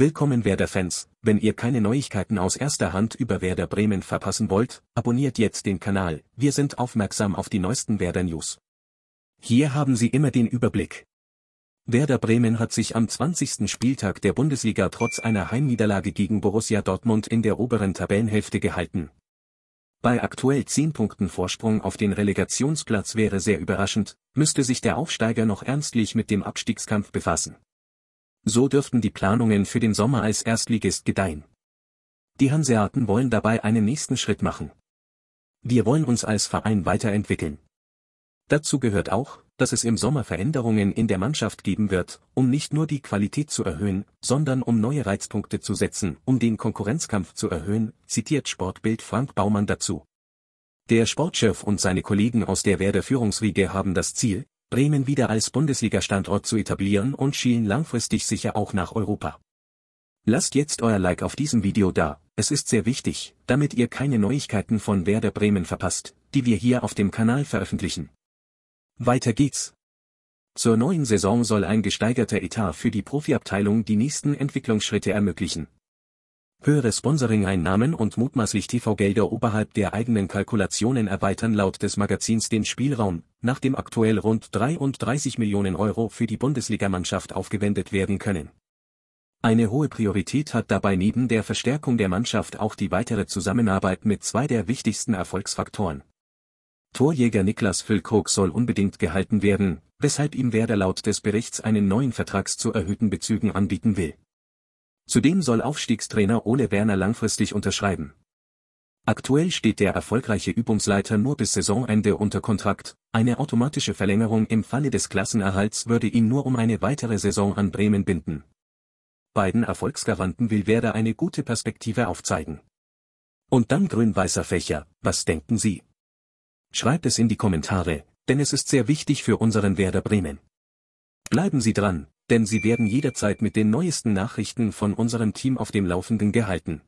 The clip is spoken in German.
Willkommen Werder-Fans, wenn ihr keine Neuigkeiten aus erster Hand über Werder Bremen verpassen wollt, abonniert jetzt den Kanal, wir sind aufmerksam auf die neuesten Werder-News. Hier haben Sie immer den Überblick. Werder Bremen hat sich am 20. Spieltag der Bundesliga trotz einer Heimniederlage gegen Borussia Dortmund in der oberen Tabellenhälfte gehalten. Bei aktuell 10 Punkten Vorsprung auf den Relegationsplatz wäre sehr überraschend, müsste sich der Aufsteiger noch ernstlich mit dem Abstiegskampf befassen. So dürften die Planungen für den Sommer als Erstligist gedeihen. Die Hanseaten wollen dabei einen nächsten Schritt machen. Wir wollen uns als Verein weiterentwickeln. Dazu gehört auch, dass es im Sommer Veränderungen in der Mannschaft geben wird, um nicht nur die Qualität zu erhöhen, sondern um neue Reizpunkte zu setzen, um den Konkurrenzkampf zu erhöhen, zitiert Sportbild Frank Baumann dazu. Der Sportchef und seine Kollegen aus der Werder Führungsriege haben das Ziel, Bremen wieder als Bundesliga-Standort zu etablieren und schielen langfristig sicher auch nach Europa. Lasst jetzt euer Like auf diesem Video da, es ist sehr wichtig, damit ihr keine Neuigkeiten von Werder Bremen verpasst, die wir hier auf dem Kanal veröffentlichen. Weiter geht's. Zur neuen Saison soll ein gesteigerter Etat für die Profiabteilung die nächsten Entwicklungsschritte ermöglichen höhere Sponsoring-Einnahmen und mutmaßlich TV-Gelder oberhalb der eigenen Kalkulationen erweitern laut des Magazins den Spielraum, nachdem aktuell rund 33 Millionen Euro für die Bundesligamannschaft aufgewendet werden können. Eine hohe Priorität hat dabei neben der Verstärkung der Mannschaft auch die weitere Zusammenarbeit mit zwei der wichtigsten Erfolgsfaktoren. Torjäger Niklas Füllkrug soll unbedingt gehalten werden, weshalb ihm Werder laut des Berichts einen neuen Vertrags zu erhöhten Bezügen anbieten will. Zudem soll Aufstiegstrainer Ole Werner langfristig unterschreiben. Aktuell steht der erfolgreiche Übungsleiter nur bis Saisonende unter Kontrakt, eine automatische Verlängerung im Falle des Klassenerhalts würde ihn nur um eine weitere Saison an Bremen binden. Beiden Erfolgsgaranten will Werder eine gute Perspektive aufzeigen. Und dann grün-weißer Fächer, was denken Sie? Schreibt es in die Kommentare, denn es ist sehr wichtig für unseren Werder Bremen. Bleiben Sie dran, denn Sie werden jederzeit mit den neuesten Nachrichten von unserem Team auf dem Laufenden gehalten.